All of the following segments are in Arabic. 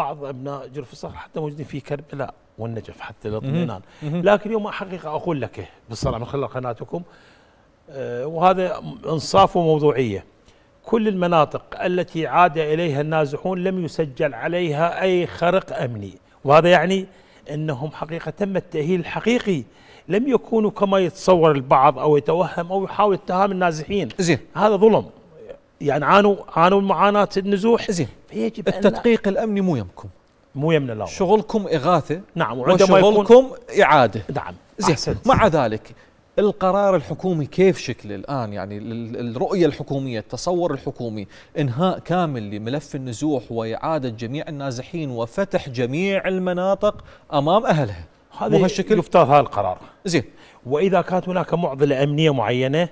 بعض ابناء جرف الصخر حتى موجودين في كربلاء والنجف حتى الاطمئنان لكن اليوم حقيقه اقول لك بالصراحه من خلال قناتكم آه، وهذا انصاف وموضوعيه كل المناطق التي عاد اليها النازحون لم يسجل عليها اي خرق امني وهذا يعني انهم حقيقه تم التاهيل الحقيقي لم يكونوا كما يتصور البعض او يتوهم او يحاول اتهام النازحين زين هذا ظلم يعني عانوا عانوا معاناه النزوح زين فيجب التدقيق أن الامني مو يمكم مو يمن الله شغلكم اغاثه نعم وعندما وشغلكم اعاده نعم زين مع ذلك القرار الحكومي كيف شكله الان يعني الرؤيه الحكوميه التصور الحكومي انهاء كامل لملف النزوح واعاده جميع النازحين وفتح جميع المناطق امام اهلها هذا مو هالشكل يفترض هذا القرار زين واذا كانت هناك معضله امنيه معينه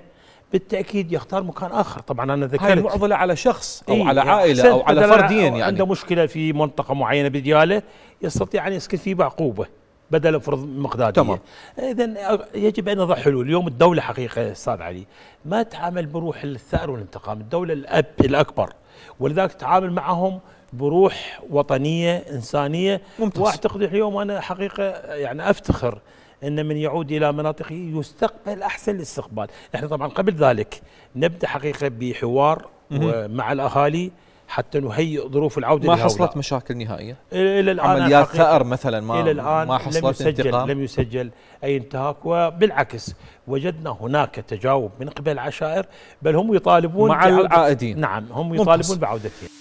بالتاكيد يختار مكان اخر طبعا انا ذكرت هاي معضله على شخص او إيه على يعني عائله او على فرديا يعني عنده مشكله في منطقه معينه بدياله يستطيع ان يسكن فيه بعقوبه بدل فرض مقداريه تمام اذا يجب ان نضع حلول اليوم الدوله حقيقه استاذ علي ما تعامل بروح الثار والانتقام الدوله الاب الاكبر ولذلك تعامل معهم بروح وطنيه انسانيه ممتاز واعتقد اليوم انا حقيقه يعني افتخر ان من يعود الى مناطقه يستقبل احسن الاستقبال، احنا طبعا قبل ذلك نبدا حقيقه بحوار مع الاهالي حتى نهيئ ظروف العوده ما حصلت مشاكل نهائيه؟ الى الان عمليات ثأر مثلا ما الى الان ما حصلت لم يسجل انتقام. لم يسجل اي انتهاك وبالعكس وجدنا هناك تجاوب من قبل العشائر بل هم يطالبون مع العائدين نعم هم يطالبون بعودتهم